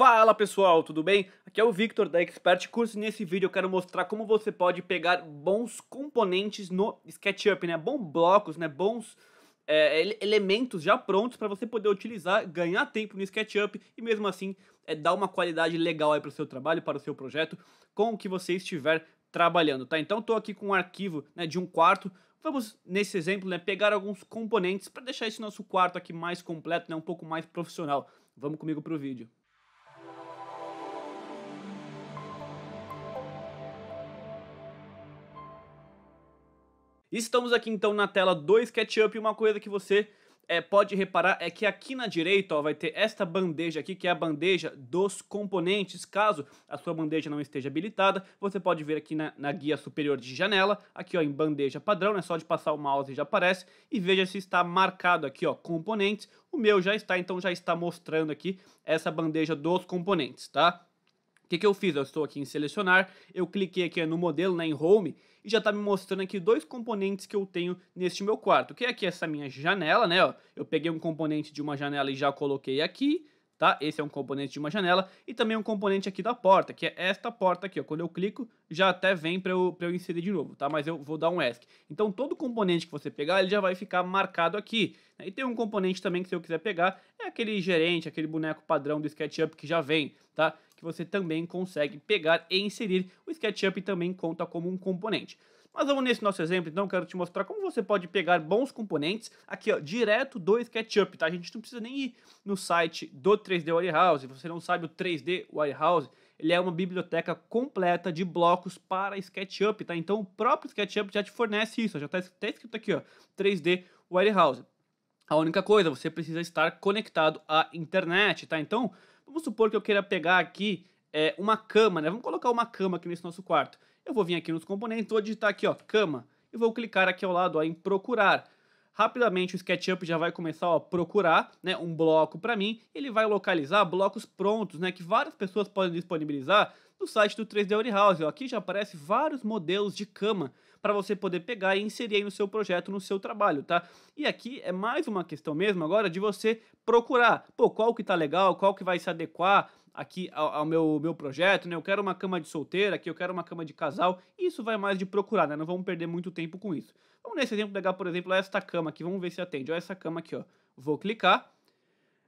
Fala pessoal, tudo bem? Aqui é o Victor da Expert Curso e nesse vídeo eu quero mostrar como você pode pegar bons componentes no SketchUp, né? Bons blocos, né? Bons é, elementos já prontos para você poder utilizar, ganhar tempo no SketchUp e mesmo assim é, dar uma qualidade legal aí para o seu trabalho, para o seu projeto, com o que você estiver trabalhando, tá? Então estou aqui com um arquivo né, de um quarto, vamos, nesse exemplo, né, pegar alguns componentes para deixar esse nosso quarto aqui mais completo, né, um pouco mais profissional. Vamos comigo para o vídeo. Estamos aqui então na tela do SketchUp e uma coisa que você é, pode reparar é que aqui na direita ó, vai ter esta bandeja aqui, que é a bandeja dos componentes. Caso a sua bandeja não esteja habilitada, você pode ver aqui na, na guia superior de janela, aqui ó, em bandeja padrão, é né, só de passar o mouse e já aparece, e veja se está marcado aqui ó, componentes. O meu já está, então já está mostrando aqui essa bandeja dos componentes, tá? O que, que eu fiz? Eu estou aqui em selecionar, eu cliquei aqui no modelo, né, em home, e já está me mostrando aqui dois componentes que eu tenho neste meu quarto, que é aqui essa minha janela, né? Ó, eu peguei um componente de uma janela e já coloquei aqui, tá? Esse é um componente de uma janela e também um componente aqui da porta, que é esta porta aqui, ó. Quando eu clico, já até vem para eu, eu inserir de novo, tá? Mas eu vou dar um ESC. Então, todo componente que você pegar, ele já vai ficar marcado aqui. Né? E tem um componente também que se eu quiser pegar, é aquele gerente, aquele boneco padrão do SketchUp que já vem, tá? que você também consegue pegar e inserir. O SketchUp também conta como um componente. Mas vamos nesse nosso exemplo, então quero te mostrar como você pode pegar bons componentes aqui, ó, direto do SketchUp, tá? A gente não precisa nem ir no site do 3D Warehouse, você não sabe o 3D Warehouse, ele é uma biblioteca completa de blocos para SketchUp, tá? Então o próprio SketchUp já te fornece isso, já está tá escrito aqui, ó, 3D Warehouse. A única coisa, você precisa estar conectado à internet, tá? Então, Vamos supor que eu queira pegar aqui é, uma cama, né? Vamos colocar uma cama aqui nesse nosso quarto. Eu vou vir aqui nos componentes, vou digitar aqui, ó, cama, e vou clicar aqui ao lado ó, em procurar. Rapidamente o SketchUp já vai começar a procurar né, um bloco para mim, ele vai localizar blocos prontos, né, que várias pessoas podem disponibilizar no site do 3D House. Ó, aqui já aparece vários modelos de cama para você poder pegar e inserir aí no seu projeto, no seu trabalho, tá? E aqui é mais uma questão mesmo agora de você procurar, pô, qual que tá legal, qual que vai se adequar aqui ao, ao meu, meu projeto, né? Eu quero uma cama de solteira, aqui eu quero uma cama de casal, isso vai mais de procurar, né? Não vamos perder muito tempo com isso. Vamos nesse exemplo pegar, por exemplo, esta cama aqui, vamos ver se atende, Olha essa cama aqui, ó. Vou clicar,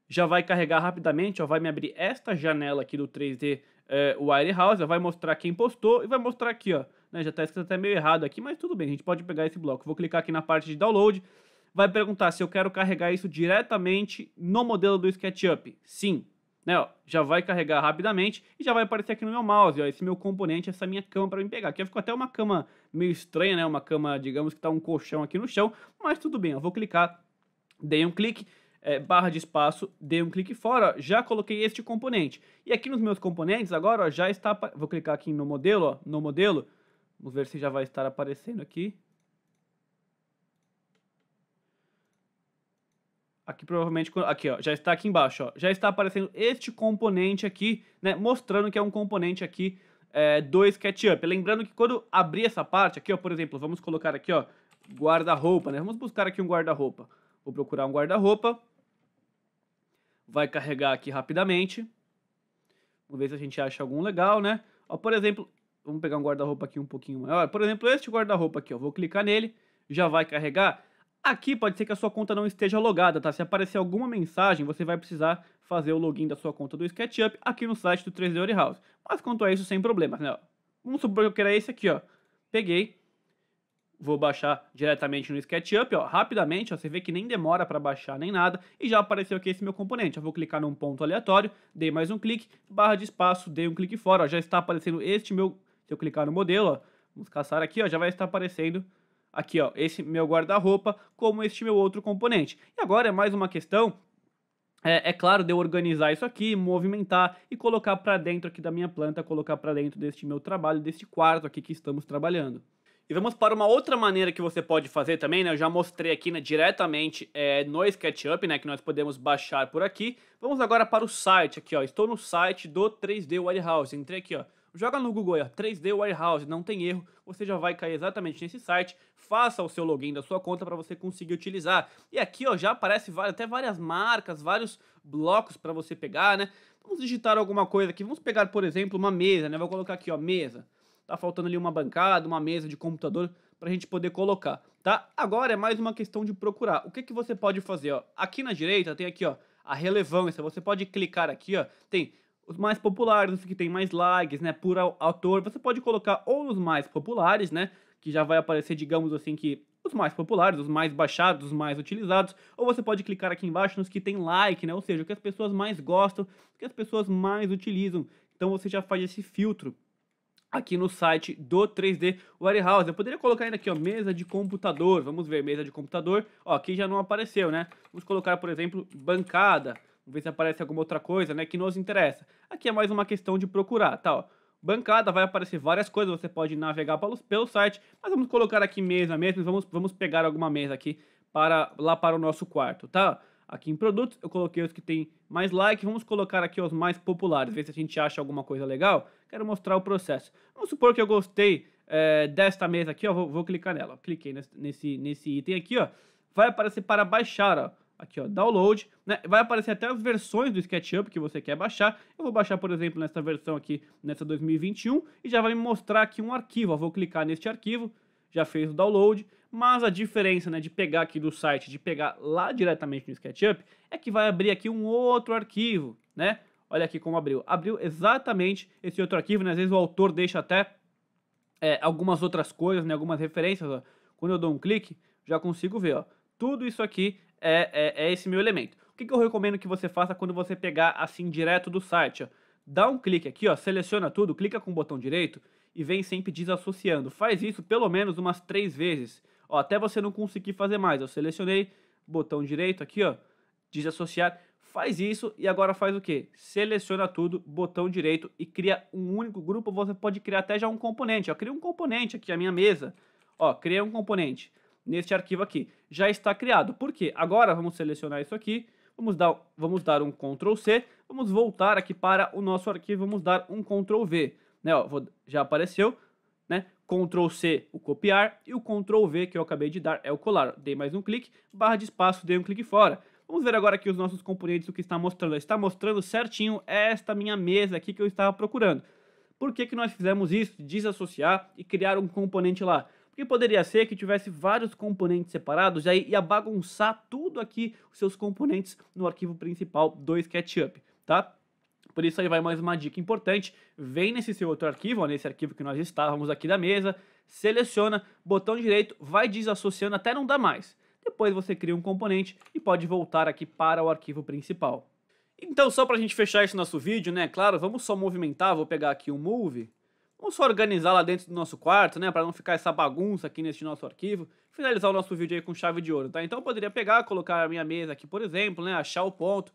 já vai carregar rapidamente, ó, vai me abrir esta janela aqui do 3D é, o Wirehouse, vai mostrar quem postou e vai mostrar aqui, ó. Né, já está escrito até meio errado aqui, mas tudo bem, a gente pode pegar esse bloco. Vou clicar aqui na parte de download, vai perguntar se eu quero carregar isso diretamente no modelo do SketchUp. Sim, né, ó, já vai carregar rapidamente e já vai aparecer aqui no meu mouse, ó, esse meu componente, essa minha cama para me pegar. Aqui ficou até uma cama meio estranha, né, uma cama, digamos que está um colchão aqui no chão, mas tudo bem, eu vou clicar, dei um clique é, barra de espaço, dei um clique fora, ó, já coloquei este componente. E aqui nos meus componentes agora ó, já está, vou clicar aqui no modelo, ó, no modelo, vamos ver se já vai estar aparecendo aqui. Aqui provavelmente, aqui ó, já está aqui embaixo, ó, já está aparecendo este componente aqui, né, mostrando que é um componente aqui é, do SketchUp. Lembrando que quando abrir essa parte aqui, ó, por exemplo, vamos colocar aqui, ó, guarda-roupa, né, vamos buscar aqui um guarda-roupa. Vou procurar um guarda-roupa, vai carregar aqui rapidamente. Vamos ver se a gente acha algum legal, né? Ó, por exemplo, vamos pegar um guarda-roupa aqui um pouquinho maior. Por exemplo, este guarda-roupa aqui, ó, vou clicar nele, já vai carregar. Aqui pode ser que a sua conta não esteja logada, tá? Se aparecer alguma mensagem, você vai precisar fazer o login da sua conta do SketchUp aqui no site do 3D Warehouse. Mas quanto a isso, sem problemas, né? Vamos supor que eu queira esse aqui, ó. Peguei, vou baixar diretamente no SketchUp, ó, rapidamente, ó, você vê que nem demora para baixar nem nada, e já apareceu aqui esse meu componente. Eu vou clicar num ponto aleatório, dei mais um clique, barra de espaço, dei um clique fora, ó, já está aparecendo este meu, se eu clicar no modelo, ó, vamos caçar aqui, ó, já vai estar aparecendo aqui, ó, esse meu guarda-roupa, como este meu outro componente. E agora é mais uma questão é, é, claro, de eu organizar isso aqui, movimentar e colocar para dentro aqui da minha planta, colocar para dentro deste meu trabalho, deste quarto aqui que estamos trabalhando. E vamos para uma outra maneira que você pode fazer também, né? Eu já mostrei aqui né, diretamente é, no SketchUp, né? Que nós podemos baixar por aqui. Vamos agora para o site aqui, ó. Estou no site do 3D Warehouse. Entrei aqui, ó. Joga no Google aí, ó, 3D Warehouse, não tem erro, você já vai cair exatamente nesse site, faça o seu login da sua conta para você conseguir utilizar. E aqui ó, já aparece várias, até várias marcas, vários blocos para você pegar, né? Vamos digitar alguma coisa aqui, vamos pegar, por exemplo, uma mesa, né? Vou colocar aqui, ó, mesa. Tá faltando ali uma bancada, uma mesa de computador para a gente poder colocar, tá? Agora é mais uma questão de procurar. O que, que você pode fazer, ó? Aqui na direita tem aqui, ó, a relevância. Você pode clicar aqui, ó, tem os mais populares, os que tem mais likes, né, por autor. Você pode colocar ou nos mais populares, né, que já vai aparecer, digamos assim, que os mais populares, os mais baixados, os mais utilizados, ou você pode clicar aqui embaixo nos que tem like, né? Ou seja, o que as pessoas mais gostam, o que as pessoas mais utilizam. Então você já faz esse filtro aqui no site do 3D Warehouse. Eu poderia colocar ainda aqui, ó, mesa de computador. Vamos ver, mesa de computador. Ó, aqui já não apareceu, né? Vamos colocar, por exemplo, bancada. Vamos ver se aparece alguma outra coisa, né, que nos interessa. Aqui é mais uma questão de procurar, tá, ó. Bancada, vai aparecer várias coisas, você pode navegar pelo, pelo site, mas vamos colocar aqui mesa mesmo, vamos, vamos pegar alguma mesa aqui para lá para o nosso quarto, tá? aqui em produtos, eu coloquei os que tem mais like, vamos colocar aqui os mais populares, ver se a gente acha alguma coisa legal. Quero mostrar o processo. Vamos supor que eu gostei é, desta mesa aqui, ó, vou, vou clicar nela. Cliquei nesse, nesse item aqui, ó. Vai aparecer para baixar, ó. Aqui, ó, download, né? Vai aparecer até as versões do SketchUp que você quer baixar. Eu vou baixar, por exemplo, nessa versão aqui, nessa 2021, e já vai me mostrar aqui um arquivo. Ó. Vou clicar neste arquivo, já fez o download, mas a diferença né, de pegar aqui do site, de pegar lá diretamente no SketchUp, é que vai abrir aqui um outro arquivo, né? Olha aqui como abriu. Abriu exatamente esse outro arquivo, né? Às vezes o autor deixa até é, algumas outras coisas, né? Algumas referências, ó. Quando eu dou um clique, já consigo ver, ó. Tudo isso aqui é, é, é esse meu elemento. O que, que eu recomendo que você faça quando você pegar assim direto do site, ó? Dá um clique aqui, ó, seleciona tudo, clica com o botão direito e vem sempre desassociando. Faz isso pelo menos umas três vezes, ó, até você não conseguir fazer mais. Eu selecionei, botão direito aqui, ó, desassociar. Faz isso e agora faz o que? Seleciona tudo, botão direito e cria um único grupo. Você pode criar até já um componente. Eu criei um componente aqui, a minha mesa. Ó, criei um componente neste arquivo aqui. Já está criado. Por quê? Agora vamos selecionar isso aqui. Vamos dar, vamos dar um Ctrl C. Vamos voltar aqui para o nosso arquivo. Vamos dar um Ctrl V né? Ó, vou, já apareceu, né? Ctrl C, o copiar, e o Ctrl V que eu acabei de dar é o colar. Dei mais um clique, barra de espaço, dei um clique fora. Vamos ver agora aqui os nossos componentes, o que está mostrando. Está mostrando certinho esta minha mesa aqui que eu estava procurando. Por que, que nós fizemos isso, desassociar e criar um componente lá? Porque poderia ser que tivesse vários componentes separados e aí ia bagunçar tudo aqui, os seus componentes, no arquivo principal do SketchUp, tá? Por isso aí vai mais uma dica importante. Vem nesse seu outro arquivo, ó, nesse arquivo que nós estávamos aqui da mesa, seleciona, botão direito, vai desassociando até não dar mais. Depois você cria um componente e pode voltar aqui para o arquivo principal. Então, só para a gente fechar esse nosso vídeo, né, claro, vamos só movimentar, vou pegar aqui o um Move, Vamos só organizar lá dentro do nosso quarto, né? Para não ficar essa bagunça aqui nesse nosso arquivo. Finalizar o nosso vídeo aí com chave de ouro, tá? Então eu poderia pegar, colocar a minha mesa aqui, por exemplo, né? Achar o ponto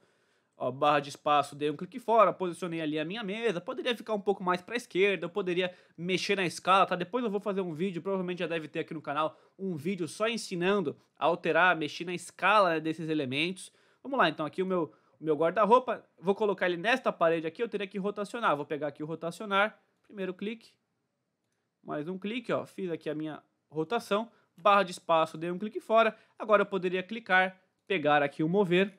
ó, barra de espaço, dei um clique fora, posicionei ali a minha mesa, poderia ficar um pouco mais para a esquerda, eu poderia mexer na escala, tá? Depois eu vou fazer um vídeo, provavelmente já deve ter aqui no canal, um vídeo só ensinando a alterar, mexer na escala né, desses elementos. Vamos lá, então, aqui o meu, meu guarda-roupa, vou colocar ele nesta parede aqui, eu teria que rotacionar, vou pegar aqui o rotacionar, primeiro clique, mais um clique, ó, fiz aqui a minha rotação, barra de espaço, dei um clique fora, agora eu poderia clicar, pegar aqui o mover,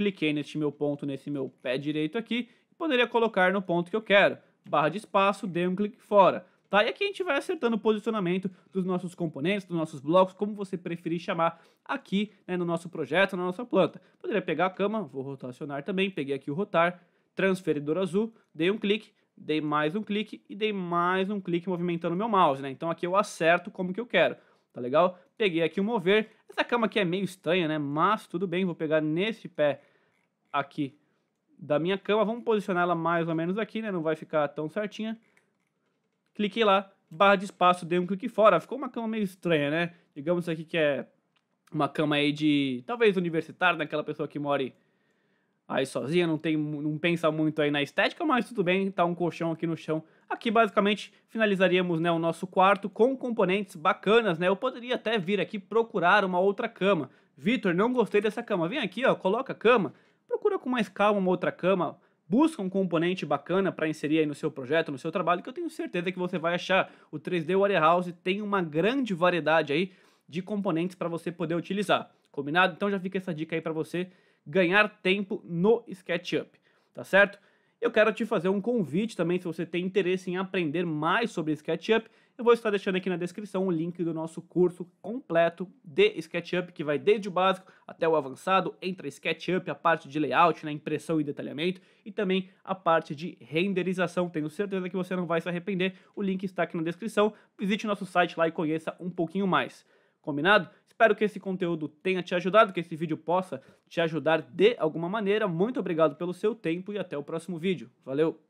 cliquei neste meu ponto, nesse meu pé direito aqui, e poderia colocar no ponto que eu quero. Barra de espaço, dei um clique fora. Tá? E aqui a gente vai acertando o posicionamento dos nossos componentes, dos nossos blocos, como você preferir chamar aqui né, no nosso projeto, na nossa planta. Poderia pegar a cama, vou rotacionar também, peguei aqui o rotar, transferidor azul, dei um clique, dei mais um clique e dei mais um clique movimentando meu mouse. Né? Então aqui eu acerto como que eu quero, tá legal? Peguei aqui o mover, essa cama aqui é meio estranha, né? mas tudo bem, vou pegar nesse pé aqui da minha cama. Vamos posicionar ela mais ou menos aqui, né? Não vai ficar tão certinha. Cliquei lá, barra de espaço, dei um clique fora. Ficou uma cama meio estranha, né? Digamos aqui que é uma cama aí de, talvez, universitário, daquela pessoa que mora aí sozinha, não, tem, não pensa muito aí na estética, mas tudo bem, tá um colchão aqui no chão. Aqui, basicamente, finalizaríamos né, o nosso quarto com componentes bacanas, né? Eu poderia até vir aqui procurar uma outra cama. Vitor, não gostei dessa cama. Vem aqui, ó, coloca a cama procura com mais calma uma outra cama, busca um componente bacana para inserir aí no seu projeto, no seu trabalho, que eu tenho certeza que você vai achar. O 3D Warehouse tem uma grande variedade aí de componentes para você poder utilizar. Combinado? Então já fica essa dica aí para você ganhar tempo no SketchUp, tá certo? Eu quero te fazer um convite também, se você tem interesse em aprender mais sobre SketchUp, eu vou estar deixando aqui na descrição o link do nosso curso completo de SketchUp, que vai desde o básico até o avançado, entre SketchUp, a parte de layout, né, impressão e detalhamento, e também a parte de renderização. Tenho certeza que você não vai se arrepender, o link está aqui na descrição. Visite nosso site lá e conheça um pouquinho mais. Combinado? Espero que esse conteúdo tenha te ajudado, que esse vídeo possa te ajudar de alguma maneira. Muito obrigado pelo seu tempo e até o próximo vídeo. Valeu!